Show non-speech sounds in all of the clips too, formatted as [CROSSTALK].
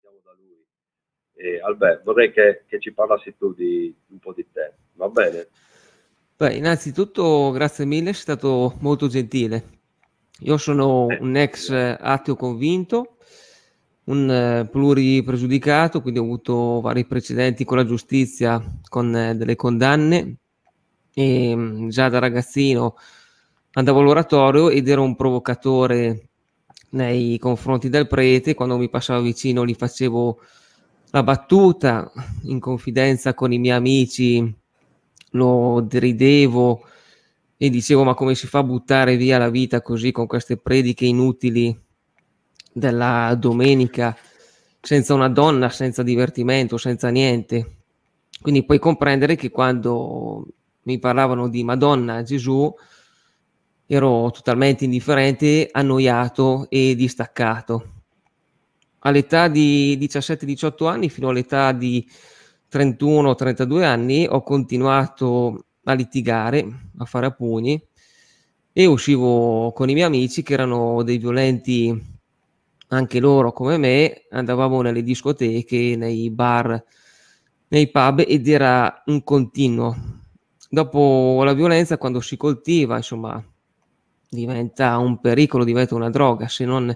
sentiamo da lui. E, Albert, vorrei che, che, ci parlassi tu di un po' di te, va bene? Beh, innanzitutto grazie mille, sei stato molto gentile. Io sono eh, un ex eh. ateo convinto, un eh, pluripregiudicato, quindi ho avuto vari precedenti con la giustizia, con eh, delle condanne e mm, già da ragazzino andavo all'oratorio ed ero un provocatore nei confronti del prete, quando mi passavo vicino gli facevo la battuta, in confidenza con i miei amici lo deridevo e dicevo ma come si fa a buttare via la vita così con queste prediche inutili della domenica senza una donna, senza divertimento, senza niente. Quindi puoi comprendere che quando mi parlavano di Madonna, Gesù, ero totalmente indifferente, annoiato e distaccato. All'età di 17-18 anni fino all'età di 31-32 anni ho continuato a litigare, a fare a pugni e uscivo con i miei amici che erano dei violenti anche loro come me, andavamo nelle discoteche, nei bar, nei pub ed era un continuo. Dopo la violenza quando si coltiva, insomma, diventa un pericolo, diventa una droga. Se non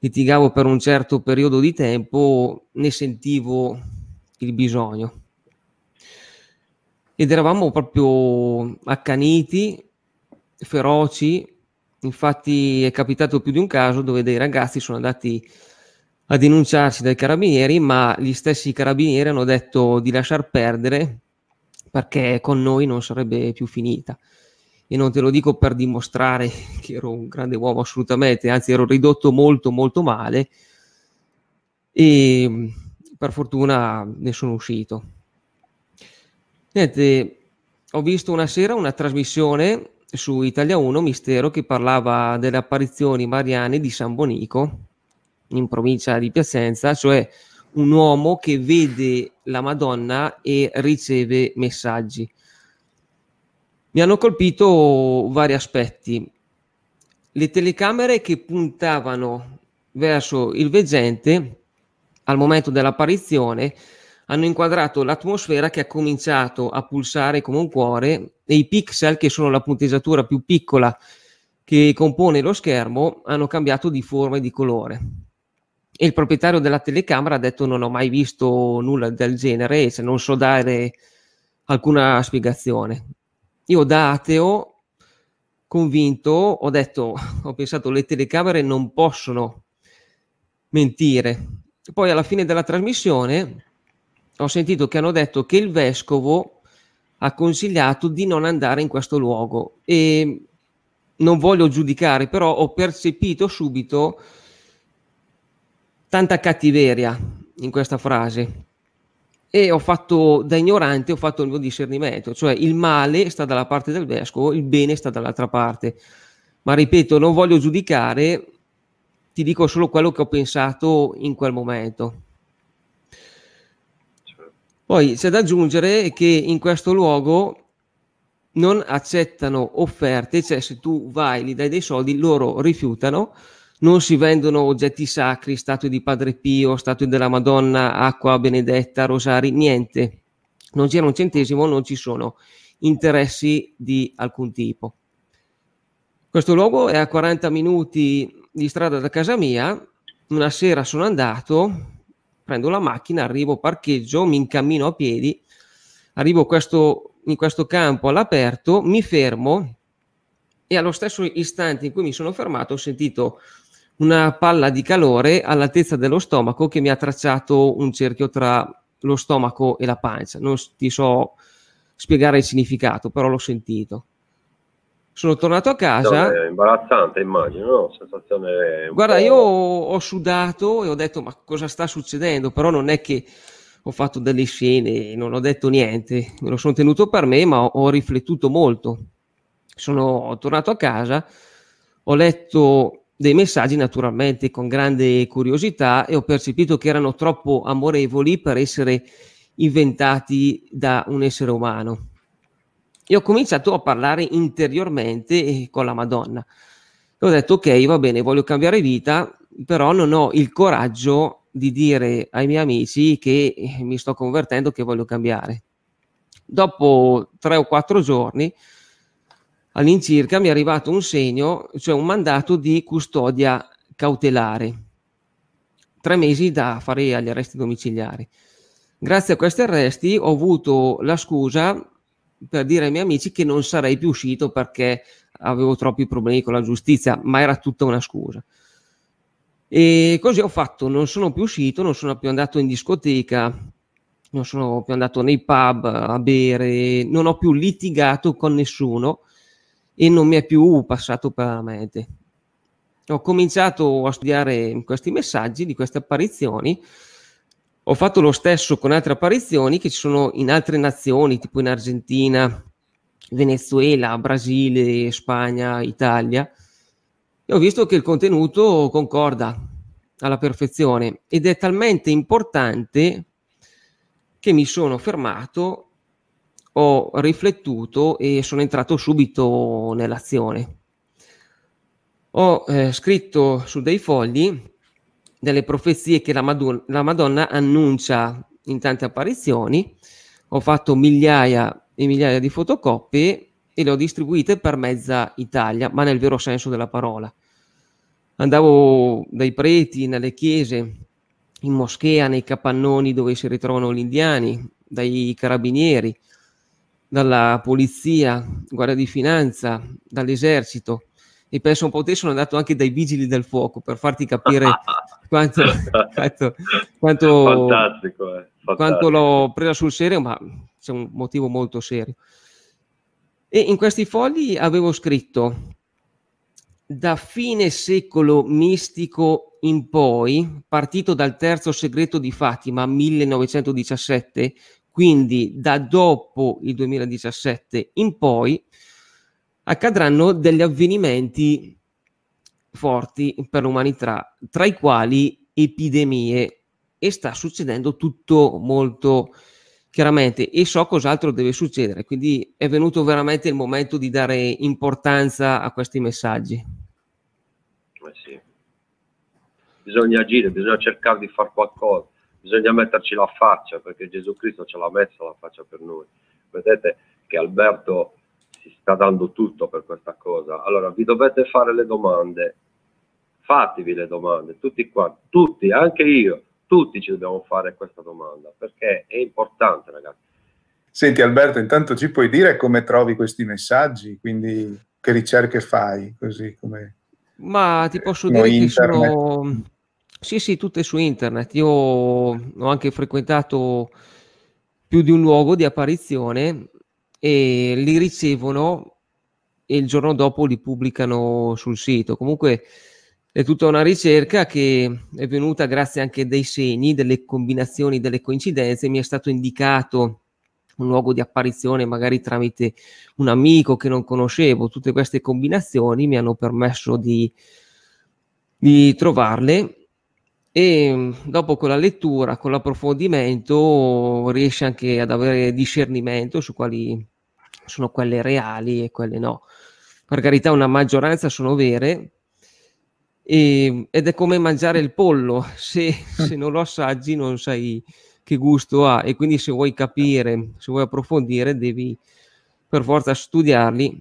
litigavo per un certo periodo di tempo, ne sentivo il bisogno. Ed eravamo proprio accaniti, feroci. Infatti è capitato più di un caso dove dei ragazzi sono andati a denunciarsi dai carabinieri, ma gli stessi carabinieri hanno detto di lasciar perdere perché con noi non sarebbe più finita e non te lo dico per dimostrare [LAUGHS] che ero un grande uomo assolutamente, anzi ero ridotto molto molto male e mm, per fortuna ne sono uscito. Niente, ho visto una sera una trasmissione su Italia 1 Mistero che parlava delle apparizioni mariane di San Bonico in provincia di Piacenza, cioè un uomo che vede la Madonna e riceve messaggi. Mi hanno colpito vari aspetti. Le telecamere che puntavano verso il veggente al momento dell'apparizione hanno inquadrato l'atmosfera che ha cominciato a pulsare come un cuore e i pixel, che sono la punteggiatura più piccola che compone lo schermo, hanno cambiato di forma e di colore. E il proprietario della telecamera ha detto non ho mai visto nulla del genere e cioè, non so dare alcuna spiegazione. Io da ateo convinto ho detto, [LAUGHS] ho pensato le telecamere non possono mentire. Poi alla fine della trasmissione ho sentito che hanno detto che il vescovo ha consigliato di non andare in questo luogo e non voglio giudicare, però ho percepito subito tanta cattiveria in questa frase e ho fatto da ignorante, ho fatto il mio discernimento, cioè il male sta dalla parte del vescovo, il bene sta dall'altra parte. Ma ripeto, non voglio giudicare, ti dico solo quello che ho pensato in quel momento. Poi c'è da aggiungere che in questo luogo non accettano offerte, cioè se tu vai, gli dai dei soldi, loro rifiutano, non si vendono oggetti sacri, statue di Padre Pio, statue della Madonna, acqua benedetta, rosari, niente. Non c'era un centesimo, non ci sono interessi di alcun tipo. Questo luogo è a 40 minuti di strada da casa mia. Una sera sono andato, prendo la macchina, arrivo, parcheggio, mi incammino a piedi, arrivo questo, in questo campo all'aperto, mi fermo e allo stesso istante in cui mi sono fermato ho sentito una palla di calore all'altezza dello stomaco che mi ha tracciato un cerchio tra lo stomaco e la pancia. Non ti so spiegare il significato, però l'ho sentito. Sono tornato a casa. è imbarazzante, immagino, no? Sensazione Guarda, io ho sudato e ho detto "Ma cosa sta succedendo?", però non è che ho fatto delle scene, non ho detto niente, me lo sono tenuto per me, ma ho, ho riflettuto molto. Sono tornato a casa, ho letto dei messaggi naturalmente con grande curiosità e ho percepito che erano troppo amorevoli per essere inventati da un essere umano. E ho cominciato a parlare interiormente eh, con la Madonna. E ho detto ok, va bene, voglio cambiare vita, però non ho il coraggio di dire ai miei amici che eh, mi sto convertendo, che voglio cambiare. Dopo tre o quattro giorni, all'incirca mi è arrivato un segno, cioè un mandato di custodia cautelare, tre mesi da fare agli arresti domiciliari. Grazie a questi arresti ho avuto la scusa per dire ai miei amici che non sarei più uscito perché avevo troppi problemi con la giustizia, ma era tutta una scusa. E così ho fatto, non sono più uscito, non sono più andato in discoteca, non sono più andato nei pub a bere, non ho più litigato con nessuno e non mi è più passato per la mente. Ho cominciato a studiare questi messaggi di queste apparizioni. Ho fatto lo stesso con altre apparizioni che ci sono in altre nazioni, tipo in Argentina, Venezuela, Brasile, Spagna, Italia. E ho visto che il contenuto concorda alla perfezione ed è talmente importante che mi sono fermato ho riflettuto e sono entrato subito nell'azione. Ho eh, scritto su dei fogli delle profezie che la, Madon- la Madonna annuncia in tante apparizioni, ho fatto migliaia e migliaia di fotocopie e le ho distribuite per mezza Italia, ma nel vero senso della parola. Andavo dai preti, nelle chiese, in moschea, nei capannoni dove si ritrovano gli indiani, dai carabinieri, dalla polizia, guardia di finanza, dall'esercito e penso un po' te sono andato anche dai vigili del fuoco per farti capire [LAUGHS] quanto, quanto, quanto, fantastico, eh? fantastico. quanto l'ho presa sul serio, ma c'è un motivo molto serio. E in questi fogli avevo scritto da fine secolo mistico in poi, partito dal terzo segreto di Fatima 1917, quindi da dopo il 2017 in poi accadranno degli avvenimenti forti per l'umanità, tra i quali epidemie e sta succedendo tutto molto chiaramente e so cos'altro deve succedere, quindi è venuto veramente il momento di dare importanza a questi messaggi. Eh sì. Bisogna agire, bisogna cercare di fare qualcosa bisogna metterci la faccia perché Gesù Cristo ce l'ha messa la faccia per noi. Vedete che Alberto si sta dando tutto per questa cosa. Allora vi dovete fare le domande, fatevi le domande, tutti quanti, tutti, anche io, tutti ci dobbiamo fare questa domanda perché è importante ragazzi. Senti Alberto, intanto ci puoi dire come trovi questi messaggi, quindi che ricerche fai così come... Ma ti posso dire che sono sì, sì, tutte su internet. Io ho anche frequentato più di un luogo di apparizione e li ricevono e il giorno dopo li pubblicano sul sito. Comunque è tutta una ricerca che è venuta grazie anche dei segni, delle combinazioni, delle coincidenze. Mi è stato indicato un luogo di apparizione magari tramite un amico che non conoscevo. Tutte queste combinazioni mi hanno permesso di, di trovarle e mm, dopo con la lettura, con l'approfondimento, riesce anche ad avere discernimento su quali sono quelle reali e quelle no. Per carità, una maggioranza sono vere e, ed è come mangiare il pollo, se, [LAUGHS] se non lo assaggi non sai che gusto ha e quindi se vuoi capire, se vuoi approfondire, devi per forza studiarli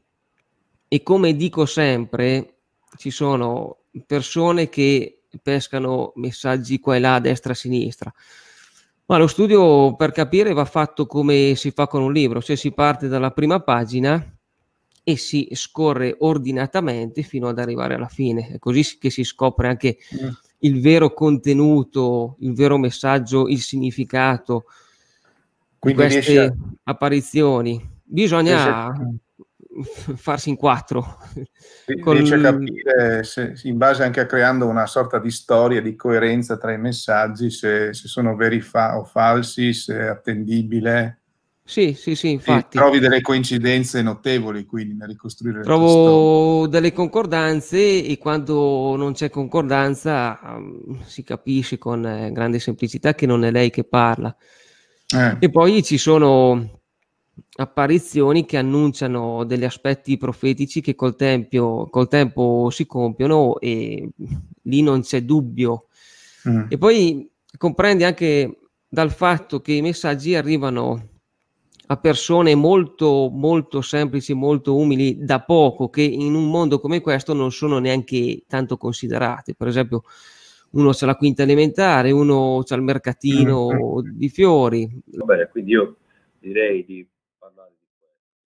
e come dico sempre, ci sono persone che pescano messaggi qua e là, a destra e a sinistra. Ma lo studio per capire va fatto come si fa con un libro, cioè si parte dalla prima pagina e si scorre ordinatamente fino ad arrivare alla fine. È così che si scopre anche mm. il vero contenuto, il vero messaggio, il significato Quindi di queste riesce... apparizioni. Bisogna riesce... Esatto. [LAUGHS] farsi in quattro. Col... Riesce a capire, se, in base anche a creando una sorta di storia, di coerenza tra i messaggi, se, se sono veri fa- o falsi, se è attendibile. Sì, sì, sì, infatti. E trovi delle coincidenze notevoli quindi nel ricostruire. Trovo delle concordanze e quando non c'è concordanza um, si capisce con eh, grande semplicità che non è lei che parla. Eh. E poi ci sono apparizioni che annunciano degli aspetti profetici che col, tempio, col tempo si compiono e lì non c'è dubbio. Mm. E poi comprendi anche dal fatto che i messaggi arrivano a persone molto, molto semplici, molto umili da poco, che in un mondo come questo non sono neanche tanto considerate. Per esempio, uno c'è la quinta elementare, uno c'è il mercatino mm. di fiori. Va bene, quindi io direi di